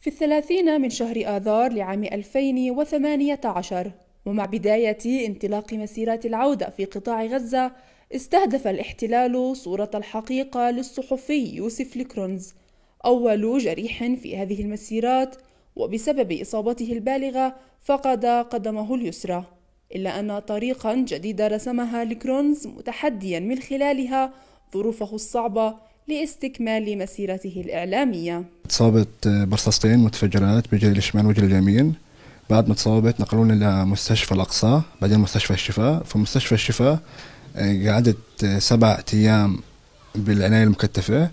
في الثلاثين من شهر آذار لعام 2018 ومع بداية انطلاق مسيرات العودة في قطاع غزة استهدف الاحتلال صورة الحقيقة للصحفي يوسف لكرونز أول جريح في هذه المسيرات وبسبب إصابته البالغة فقد قدمه اليسرى إلا أن طريقا جديدة رسمها لكرونز متحديا من خلالها ظروفه الصعبة لاستكمال مسيرته الإعلامية تصابت برصاصتين متفجرات بجلد الشمال وجلد اليمين بعد ما نقلونا نقلوني لمستشفى الأقصى بعدين مستشفى الشفاء في مستشفى الشفاء آه، قعدت آه، سبع أيام بالعناية المكتفة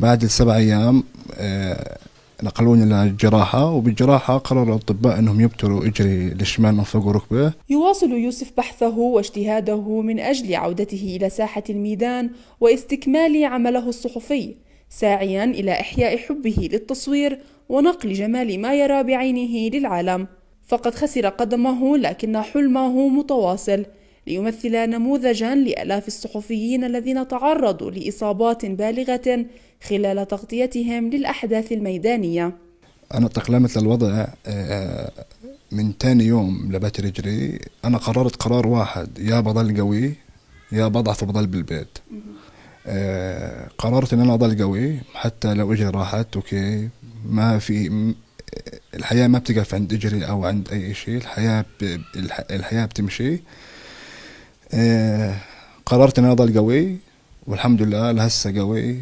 بعد السبع أيام آه، نقلوني للجراحة وبالجراحة قرر الأطباء أنهم يبتروا إجري الشمال من فوق ركبه يواصل يوسف بحثه واجتهاده من أجل عودته إلى ساحة الميدان واستكمال عمله الصحفي ساعيا إلى إحياء حبه للتصوير ونقل جمال ما يرى بعينه للعالم فقد خسر قدمه لكن حلمه متواصل ليمثل نموذجا لآلاف الصحفيين الذين تعرضوا لإصابات بالغة خلال تغطيتهم للأحداث الميدانية أنا تأقلمت للوضع آه، آه، من ثاني يوم لبات رجلي أنا قررت قرار واحد يا بضل قوي يا بضعف بضل بالبيت آه، قررت ان انا اضل قوي حتى لو اجري راحت اوكي ما في الحياه ما بتقف عند اجري او عند اي شيء الحياه الحياه بتمشي آه، قررت اني اضل قوي والحمد لله لهسه قوي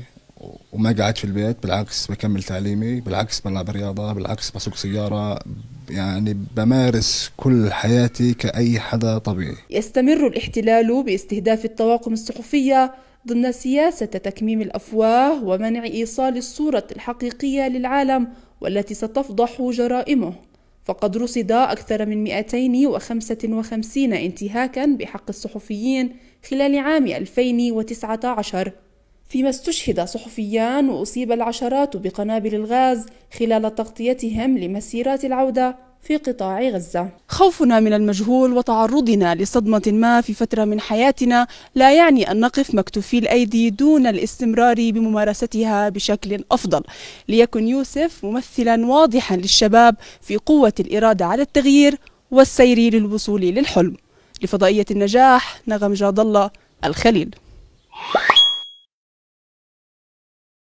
وما قعدت في البيت بالعكس بكمل تعليمي بالعكس بلعب رياضه بالعكس بسوق سياره يعني بمارس كل حياتي كأي حدا طبيعي يستمر الاحتلال باستهداف الطواقم الصحفية ضمن سياسة تكميم الأفواه ومنع إيصال الصورة الحقيقية للعالم والتي ستفضح جرائمه فقد رصد أكثر من 255 انتهاكا بحق الصحفيين خلال عام 2019 فيما استشهد صحفيان وأصيب العشرات بقنابل الغاز خلال تغطيتهم لمسيرات العودة في قطاع غزة خوفنا من المجهول وتعرضنا لصدمة ما في فترة من حياتنا لا يعني أن نقف مكتوفي الأيدي دون الاستمرار بممارستها بشكل أفضل ليكن يوسف ممثلا واضحا للشباب في قوة الإرادة على التغيير والسير للوصول للحلم لفضائية النجاح نغم جاد الله الخليل